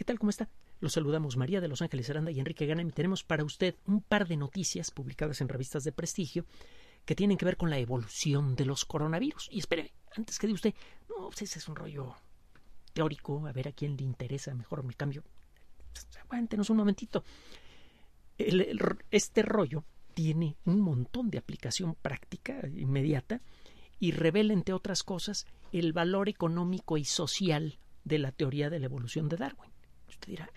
¿Qué tal? ¿Cómo está? Los saludamos María de Los Ángeles Aranda y Enrique Ganem. Tenemos para usted un par de noticias publicadas en revistas de prestigio que tienen que ver con la evolución de los coronavirus. Y espere, antes que de usted, no, pues ese es un rollo teórico, a ver a quién le interesa, mejor me cambio. Pues, aguántenos un momentito. este rollo tiene un montón de aplicación práctica inmediata y revela, entre otras cosas, el valor económico y social de la teoría de la evolución de Darwin dirá,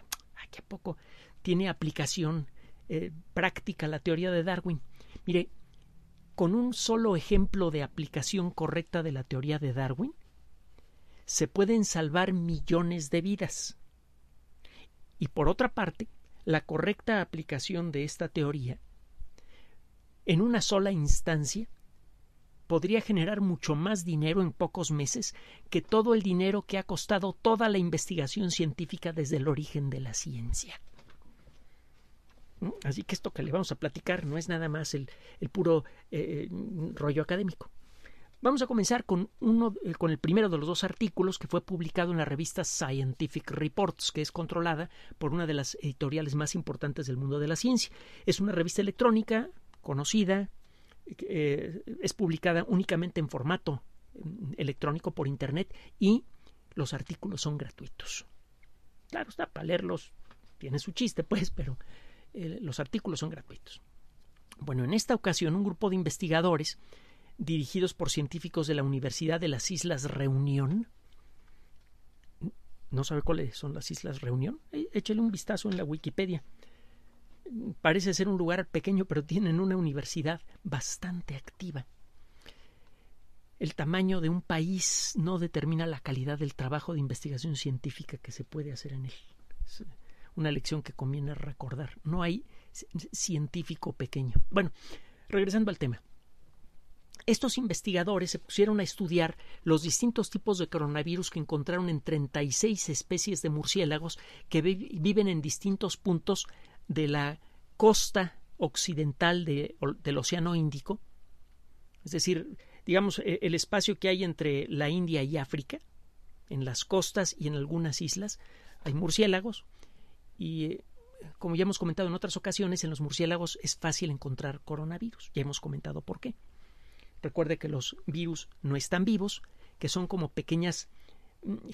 aquí a poco tiene aplicación eh, práctica la teoría de Darwin. Mire, con un solo ejemplo de aplicación correcta de la teoría de Darwin, se pueden salvar millones de vidas. Y por otra parte, la correcta aplicación de esta teoría en una sola instancia podría generar mucho más dinero en pocos meses que todo el dinero que ha costado toda la investigación científica desde el origen de la ciencia. ¿Mm? Así que esto que le vamos a platicar no es nada más el, el puro eh, eh, rollo académico. Vamos a comenzar con, uno, eh, con el primero de los dos artículos que fue publicado en la revista Scientific Reports, que es controlada por una de las editoriales más importantes del mundo de la ciencia. Es una revista electrónica conocida, eh, es publicada únicamente en formato mm, electrónico por internet y los artículos son gratuitos. Claro, está para leerlos, tiene su chiste pues, pero eh, los artículos son gratuitos. Bueno, en esta ocasión un grupo de investigadores dirigidos por científicos de la Universidad de las Islas Reunión, no sabe cuáles son las Islas Reunión, eh, échale un vistazo en la Wikipedia parece ser un lugar pequeño, pero tienen una universidad bastante activa. El tamaño de un país no determina la calidad del trabajo de investigación científica que se puede hacer en él. Es una lección que conviene recordar. No hay científico pequeño. Bueno, regresando al tema. Estos investigadores se pusieron a estudiar los distintos tipos de coronavirus que encontraron en 36 especies de murciélagos que viven en distintos puntos de la costa occidental del Océano Índico, es decir, digamos, e, el espacio que hay entre la India y África, en las costas y en algunas islas, hay murciélagos y, eh, como ya hemos comentado en otras ocasiones, en los murciélagos es fácil encontrar coronavirus. Ya hemos comentado por qué. Recuerde que los virus no están vivos, que son como pequeñas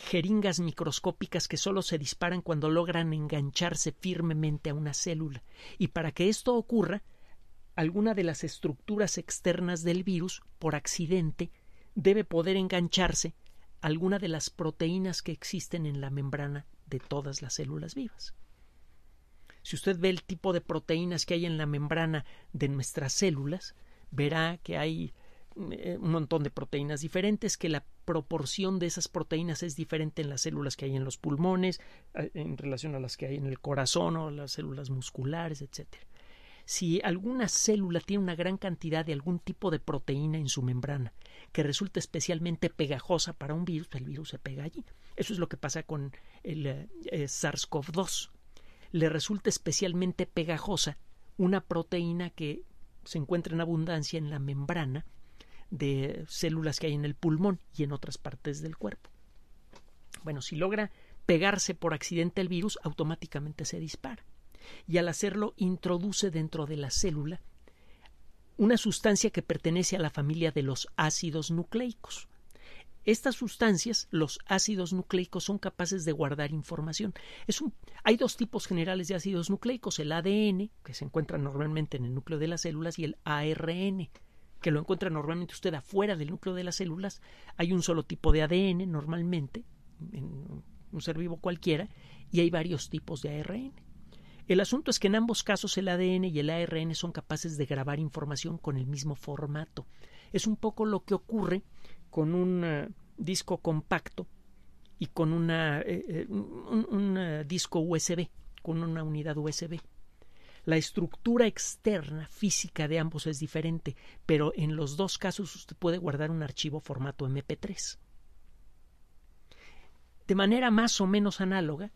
jeringas microscópicas que solo se disparan cuando logran engancharse firmemente a una célula. Y para que esto ocurra, alguna de las estructuras externas del virus, por accidente, debe poder engancharse alguna de las proteínas que existen en la membrana de todas las células vivas. Si usted ve el tipo de proteínas que hay en la membrana de nuestras células, verá que hay eh, un montón de proteínas diferentes que la proporción de esas proteínas es diferente en las células que hay en los pulmones, eh, en relación a las que hay en el corazón o las células musculares, etc. Si alguna célula tiene una gran cantidad de algún tipo de proteína en su membrana que resulta especialmente pegajosa para un virus, el virus se pega allí. Eso es lo que pasa con el eh, SARS-CoV-2. Le resulta especialmente pegajosa una proteína que se encuentra en abundancia en la membrana de células que hay en el pulmón y en otras partes del cuerpo. Bueno, si logra pegarse por accidente el virus, automáticamente se dispara. Y al hacerlo, introduce dentro de la célula una sustancia que pertenece a la familia de los ácidos nucleicos. Estas sustancias, los ácidos nucleicos, son capaces de guardar información. hay dos tipos generales de ácidos nucleicos, el ADN, que se encuentra normalmente en el núcleo de las células, y el ARN, que lo encuentra normalmente usted afuera del núcleo de las células, hay un solo tipo de ADN normalmente, en un ser vivo cualquiera, y hay varios tipos de ARN. El asunto es que en ambos casos el ADN y el ARN son capaces de grabar información con el mismo formato. Es un poco lo que ocurre con un eh, disco compacto y con una, eh, eh, un, disco USB, con una unidad USB. La estructura externa física de ambos es diferente, pero en los dos casos usted puede guardar un archivo formato MP3. De manera más o menos análoga,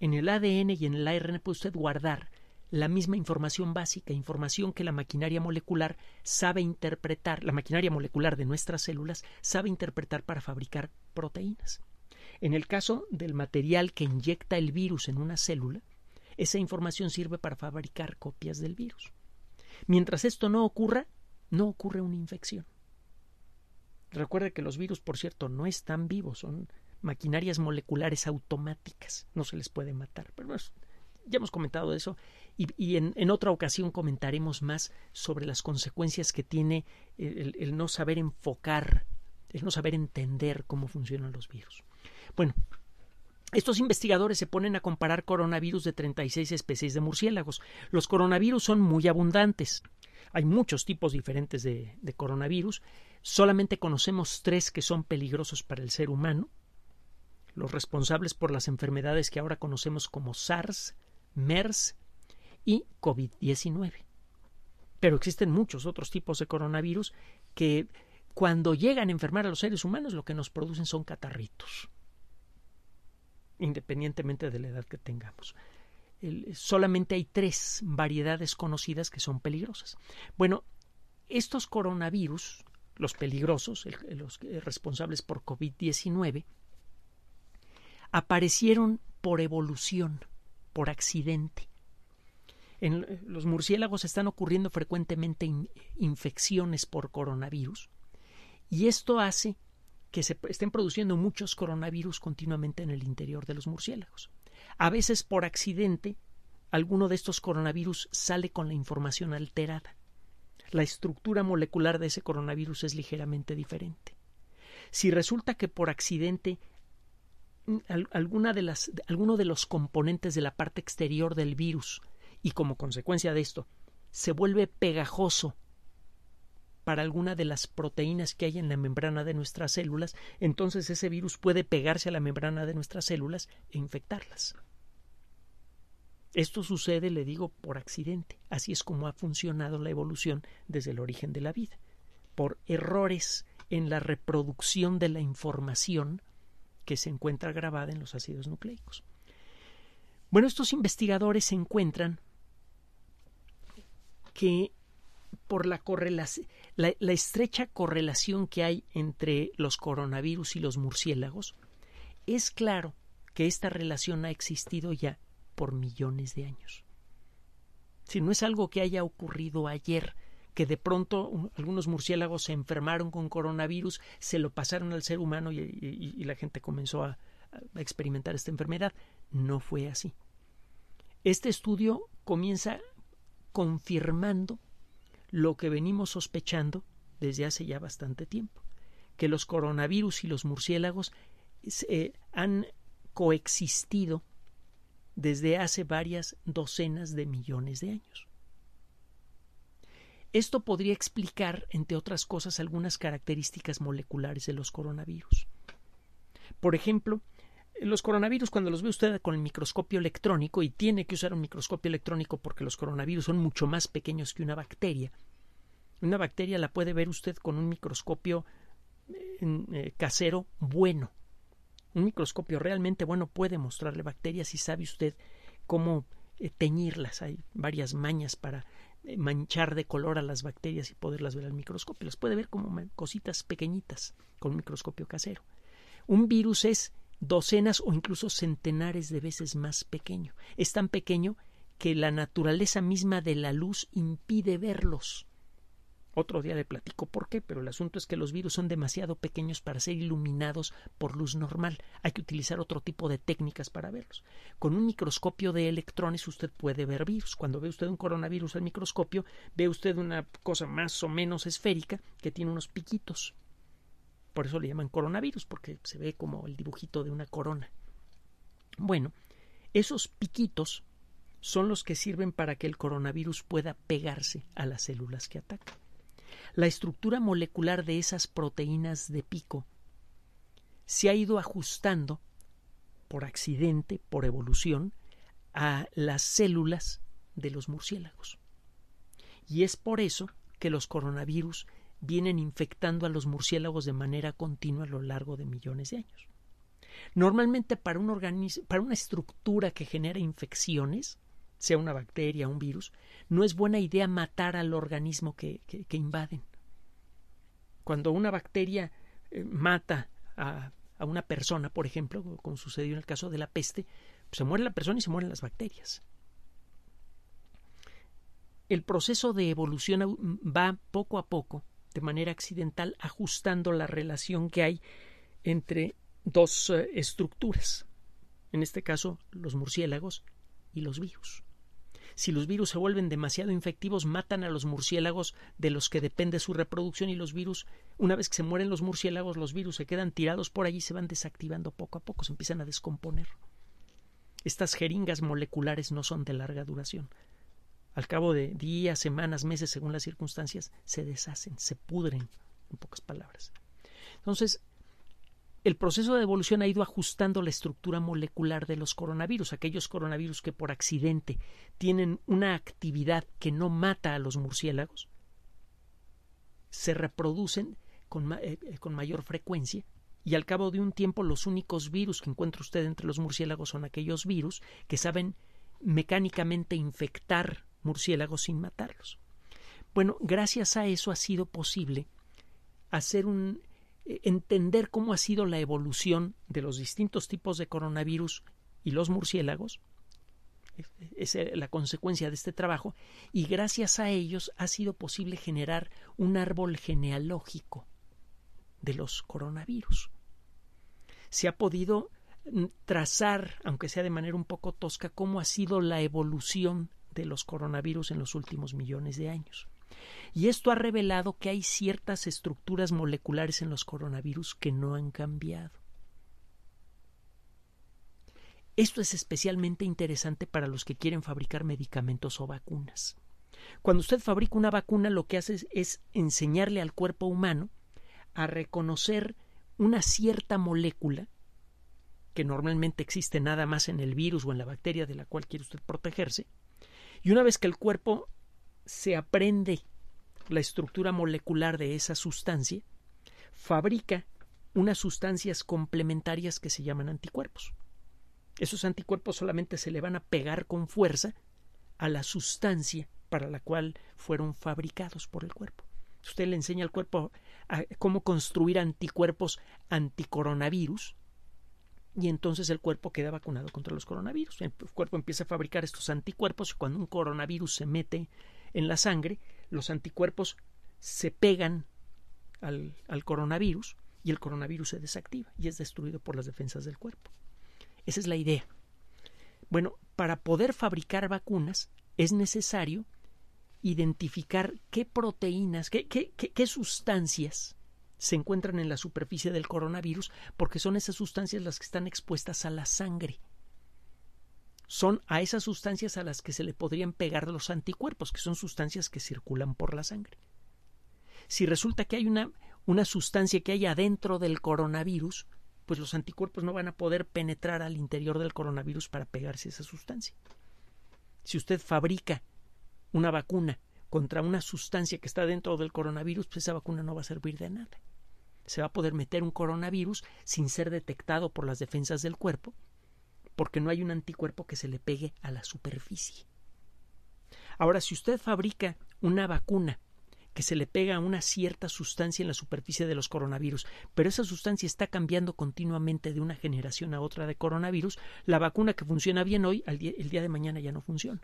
en el ADN y en el ARN puede usted guardar la misma información básica, información que la maquinaria molecular sabe interpretar, la maquinaria molecular de nuestras células sabe interpretar para fabricar proteínas. En el caso del material que inyecta el virus en una célula, esa información sirve para fabricar copias del virus. Mientras esto no ocurra, no ocurre una infección. Recuerde que los virus, por cierto, no están vivos, son maquinarias moleculares automáticas, no se les puede matar. Pero ya hemos comentado eso y, en, otra ocasión comentaremos más sobre las consecuencias que tiene el, el no saber enfocar, el no saber entender cómo funcionan los virus. Bueno, estos investigadores se ponen a comparar coronavirus de 36 especies de murciélagos. Los coronavirus son muy abundantes. Hay muchos tipos diferentes de, coronavirus. Solamente conocemos tres que son peligrosos para el ser humano. Los responsables por las enfermedades que ahora conocemos como SARS, MERS y COVID-19. Pero existen muchos otros tipos de coronavirus que cuando llegan a enfermar a los seres humanos lo que nos producen son catarritos independientemente de la edad que tengamos. solamente hay tres variedades conocidas que son peligrosas. Bueno, estos coronavirus, los peligrosos, los responsables por COVID-19, aparecieron por evolución, por accidente. En eh, los murciélagos están ocurriendo frecuentemente infecciones por coronavirus y esto hace que se estén produciendo muchos coronavirus continuamente en el interior de los murciélagos. A veces por accidente, alguno de estos coronavirus sale con la información alterada. La estructura molecular de ese coronavirus es ligeramente diferente. Si resulta que por accidente mm, alguna de alguno de los componentes de la parte exterior del virus y como consecuencia de esto se vuelve pegajoso para alguna de las proteínas que hay en la membrana de nuestras células, entonces ese virus puede pegarse a la membrana de nuestras células e infectarlas. Esto sucede, le digo, por accidente. Así es como ha funcionado la evolución desde el origen de la vida. Por errores en la reproducción de la información que se encuentra grabada en los ácidos nucleicos. Bueno, estos investigadores encuentran que por la correlación la, estrecha correlación que hay entre los coronavirus y los murciélagos, es claro que esta relación ha existido ya por millones de años. Si no es algo que haya ocurrido ayer, que de pronto algunos murciélagos se enfermaron con coronavirus, se lo pasaron al ser humano y, la gente comenzó a experimentar esta enfermedad. No fue así. Este estudio comienza confirmando lo que venimos sospechando desde hace ya bastante tiempo, que los coronavirus y los murciélagos eh, han coexistido desde hace varias docenas de millones de años. Esto podría explicar, entre otras cosas, algunas características moleculares de los coronavirus. Por ejemplo, los coronavirus, cuando los ve usted con el microscopio electrónico, y tiene que usar un microscopio electrónico porque los coronavirus son mucho más pequeños que una bacteria, una bacteria la puede ver usted con un microscopio eh, eh, casero bueno. Un microscopio realmente bueno puede mostrarle bacterias y sabe usted cómo eh, teñirlas. Hay varias mañas para manchar de color a las bacterias y poderlas ver al microscopio. Las puede ver como cositas pequeñitas con un microscopio casero. Un virus es docenas o incluso centenares de veces más pequeño. Es tan pequeño que la naturaleza misma de la luz impide verlos. Otro día le platico por qué, pero el asunto es que los virus son demasiado pequeños para ser iluminados por luz normal. Hay que utilizar otro tipo de técnicas para verlos. Con un microscopio de electrones usted puede ver virus. Cuando ve usted un coronavirus al microscopio, ve usted una cosa más o menos esférica que tiene unos piquitos. Por eso le llaman coronavirus, porque se ve como el dibujito de una corona. Bueno, esos piquitos son los que sirven para que el coronavirus pueda pegarse a las células que ataca. La estructura molecular de esas proteínas de pico se ha ido ajustando por accidente, por evolución, a las células de los murciélagos. Y es por eso que los coronavirus vienen infectando a los murciélagos de manera continua a lo largo de millones de años. Normalmente para, un para una estructura que genera infecciones, sea una bacteria, un virus, no es buena idea matar al organismo que, invaden. Cuando una bacteria eh, mata a, una persona, por ejemplo, como sucedió en el caso de la peste, pues, se muere la persona y se mueren las bacterias. El proceso de evolución va poco a poco de manera accidental ajustando la relación que hay entre dos eh, estructuras, en este caso los murciélagos y los virus. Si los virus se vuelven demasiado infectivos, matan a los murciélagos de los que depende su reproducción y los virus, una vez que se mueren los murciélagos, los virus se quedan tirados por allí y se van desactivando poco a poco, se empiezan a descomponer. Estas jeringas moleculares no son de larga duración, al cabo de días, semanas, meses, según las circunstancias, se deshacen, se pudren, en pocas palabras. Entonces, el proceso de evolución ha ido ajustando la estructura molecular de los coronavirus, aquellos coronavirus que por accidente tienen una actividad que no mata a los murciélagos, se reproducen con, eh, eh, mayor frecuencia y al cabo de un tiempo los únicos virus que encuentra usted entre los murciélagos son aquellos virus que saben mecánicamente infectar murciélagos sin matarlos. Bueno, gracias a eso ha sido posible hacer un eh, entender cómo ha sido la evolución de los distintos tipos de coronavirus y los murciélagos. Es eh, la consecuencia de este trabajo y gracias a ellos ha sido posible generar un árbol genealógico de los coronavirus. Se ha podido mm, trazar, aunque sea de manera un poco tosca, cómo ha sido la evolución de los coronavirus en los últimos millones de años. Y esto ha revelado que hay ciertas estructuras moleculares en los coronavirus que no han cambiado. Esto es especialmente interesante para los que quieren fabricar medicamentos o vacunas. Cuando usted fabrica una vacuna, lo que hace es, es enseñarle al cuerpo humano a reconocer una cierta molécula que normalmente existe nada más en el virus o en la bacteria de la cual quiere usted protegerse, y una vez que el cuerpo se aprende la estructura molecular de esa sustancia, fabrica unas sustancias complementarias que se llaman anticuerpos. Esos anticuerpos solamente se le van a pegar con fuerza a la sustancia para la cual fueron fabricados por el cuerpo. Usted le enseña al cuerpo cómo construir anticuerpos anticoronavirus y entonces el cuerpo queda vacunado contra los coronavirus. El cuerpo empieza a fabricar estos anticuerpos y cuando un coronavirus se mete en la sangre, los anticuerpos se pegan al, coronavirus y el coronavirus se desactiva y es destruido por las defensas del cuerpo. Esa es la idea. Bueno, para poder fabricar vacunas es necesario identificar qué proteínas, qué, qué sustancias se encuentran en la superficie del coronavirus porque son esas sustancias las que están expuestas a la sangre. Son a esas sustancias a las que se le podrían pegar los anticuerpos, que son sustancias que circulan por la sangre. Si resulta que hay una, una sustancia que hay adentro del coronavirus, pues los anticuerpos no van a poder penetrar al interior del coronavirus para pegarse a esa sustancia. Si usted fabrica una vacuna contra una sustancia que está dentro del coronavirus, pues esa vacuna no va a servir de nada. Se va a poder meter un coronavirus sin ser detectado por las defensas del cuerpo, porque no hay un anticuerpo que se le pegue a la superficie. Ahora, si usted fabrica una vacuna que se le pega a una cierta sustancia en la superficie de los coronavirus, pero esa sustancia está cambiando continuamente de una generación a otra de coronavirus, la vacuna que funciona bien hoy, el día de mañana ya no funciona.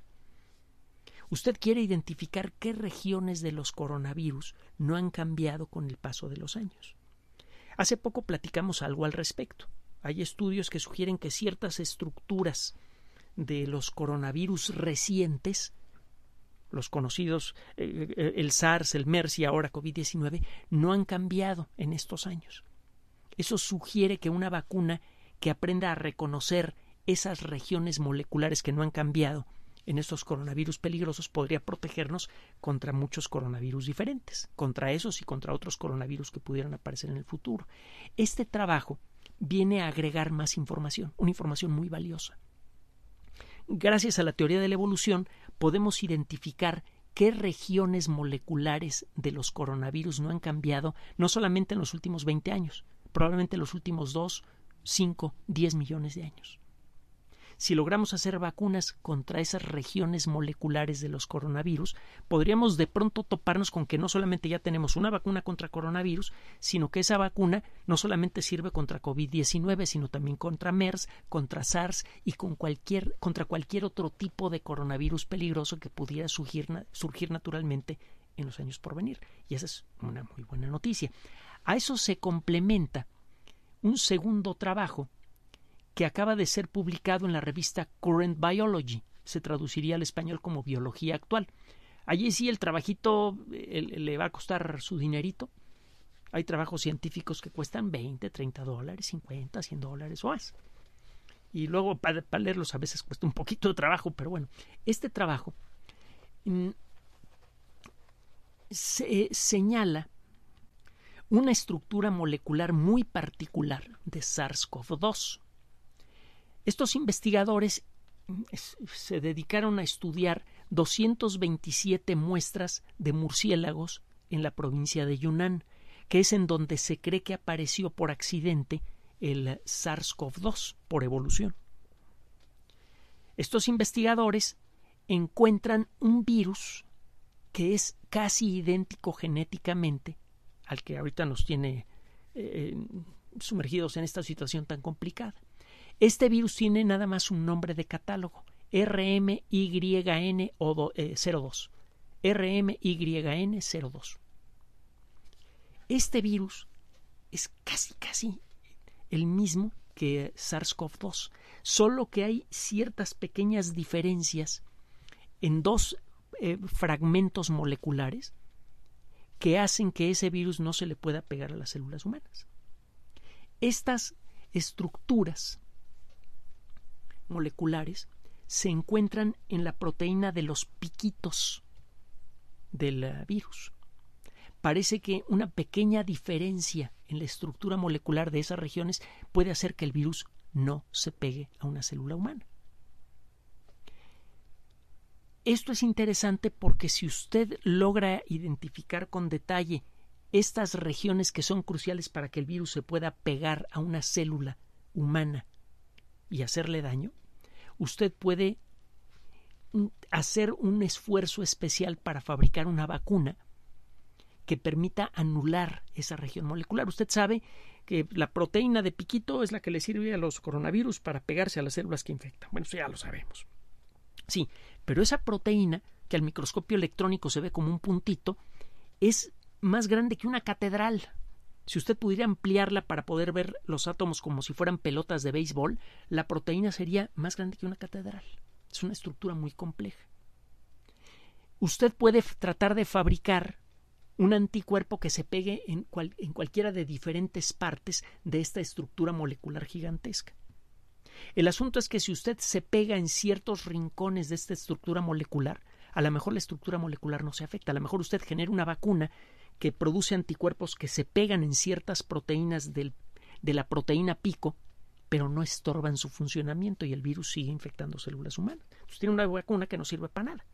Usted quiere identificar qué regiones de los coronavirus no han cambiado con el paso de los años. Hace poco platicamos algo al respecto. Hay estudios que sugieren que ciertas estructuras de los coronavirus recientes, los conocidos eh, eh, el SARS, el MERS y ahora COVID-19, no han cambiado en estos años. Eso sugiere que una vacuna que aprenda a reconocer esas regiones moleculares que no han cambiado en estos coronavirus peligrosos podría protegernos contra muchos coronavirus diferentes, contra esos y contra otros coronavirus que pudieran aparecer en el futuro. Este trabajo viene a agregar más información, una información muy valiosa. Gracias a la teoría de la evolución podemos identificar qué regiones moleculares de los coronavirus no han cambiado, no solamente en los últimos 20 años, probablemente en los últimos 2, 5, 10 millones de años si logramos hacer vacunas contra esas regiones moleculares de los coronavirus, podríamos de pronto toparnos con que no solamente ya tenemos una vacuna contra coronavirus, sino que esa vacuna no solamente sirve contra COVID-19, sino también contra MERS, contra SARS y contra cualquier otro tipo de coronavirus peligroso que pudiera surgir naturalmente en los años por venir. Y esa es una muy buena noticia. A eso se complementa un segundo trabajo que acaba de ser publicado en la revista Current Biology, se traduciría al español como biología actual. Allí sí el trabajito le va a costar su dinerito. Hay trabajos científicos que cuestan 20, 30 dólares, 50, 100 dólares o más. Y luego para, leerlos a veces cuesta un poquito de trabajo, pero bueno, este trabajo mm, se eh, señala una estructura molecular muy particular de SARS-CoV-2. Estos investigadores mm, se dedicaron a estudiar 227 muestras de murciélagos en la provincia de Yunnan, que es en donde se cree que apareció por accidente el SARS-CoV-2 por evolución. Estos investigadores encuentran un virus que es casi idéntico genéticamente al que ahorita nos tiene eh, eh, sumergidos en esta situación tan complicada. Este virus tiene nada más un nombre de catálogo, RMYN02. Eh, RMYN02. Este virus es casi, casi el mismo que SARS-CoV-2, solo que hay ciertas pequeñas diferencias en dos eh, fragmentos moleculares que hacen que ese virus no se le pueda pegar a las células humanas. Estas estructuras moleculares se encuentran en la proteína de los piquitos del eh, virus. Parece que una pequeña diferencia en la estructura molecular de esas regiones puede hacer que el virus no se pegue a una célula humana. Esto es interesante porque si usted logra identificar con detalle estas regiones que son cruciales para que el virus se pueda pegar a una célula humana y hacerle daño, usted puede mm, hacer un esfuerzo especial para fabricar una vacuna que permita anular esa región molecular. Usted sabe que la proteína de piquito es la que le sirve a los coronavirus para pegarse a las células que infectan. Bueno, eso ya lo sabemos. Sí, pero esa proteína, que al microscopio electrónico se ve como un puntito, es más grande que una catedral. Si usted pudiera ampliarla para poder ver los átomos como si fueran pelotas de béisbol, la proteína sería más grande que una catedral. Es una estructura muy compleja. Usted puede tratar de fabricar un anticuerpo que se pegue en, en cualquiera de diferentes partes de esta estructura molecular gigantesca. El asunto es que si usted se pega en ciertos rincones de esta estructura molecular, a lo mejor la estructura molecular no se afecta, a lo mejor usted genera una vacuna que produce anticuerpos que se pegan en ciertas proteínas de la proteína pico, pero no estorban su funcionamiento y el virus sigue infectando células humanas. Entonces tiene una vacuna que no sirve para nada.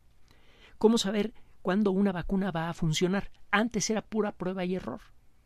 ¿Cómo saber cuándo una vacuna va a funcionar? Antes era pura prueba y error.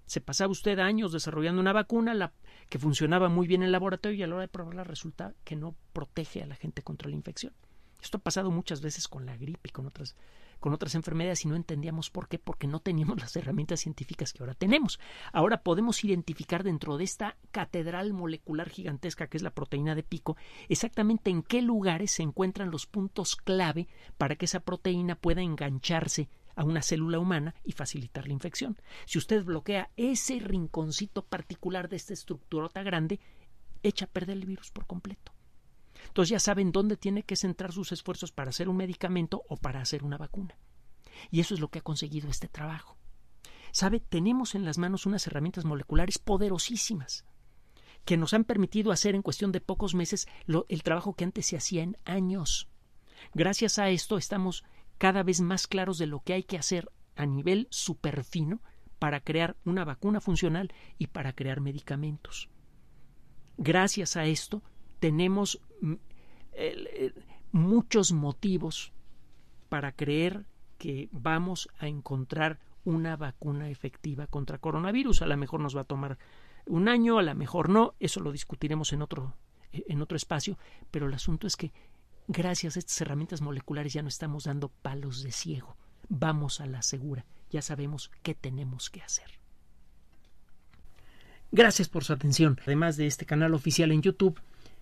Se pasaba usted años desarrollando una vacuna que funcionaba muy bien en el laboratorio y a la hora de probarla resulta que no protege a la gente contra la infección. Esto ha pasado muchas veces con la gripe y con otras, con otras enfermedades y no entendíamos por qué, porque no teníamos las herramientas científicas que ahora tenemos. Ahora podemos identificar dentro de esta catedral molecular gigantesca que es la proteína de pico, exactamente en qué lugares se encuentran los puntos clave para que esa proteína pueda engancharse a una célula humana y facilitar la infección. Si usted bloquea ese rinconcito particular de esta estructura tan grande, echa a perder el virus por completo. Entonces ya saben dónde tiene que centrar sus esfuerzos para hacer un medicamento o para hacer una vacuna. Y eso es lo que ha conseguido este trabajo. Sabe, tenemos en las manos unas herramientas moleculares poderosísimas que nos han permitido hacer en cuestión de pocos meses lo, el trabajo que antes se hacía en años. Gracias a esto estamos cada vez más claros de lo que hay que hacer a nivel superfino para crear una vacuna funcional y para crear medicamentos. Gracias a esto tenemos muchos motivos para creer que vamos a encontrar una vacuna efectiva contra coronavirus. A lo mejor nos va a tomar un año, a lo mejor no, eso lo discutiremos en otro, en otro espacio, pero el asunto es que gracias a estas herramientas moleculares ya no estamos dando palos de ciego, vamos a la segura, ya sabemos qué tenemos que hacer. Gracias por su atención. Además de este canal oficial en YouTube,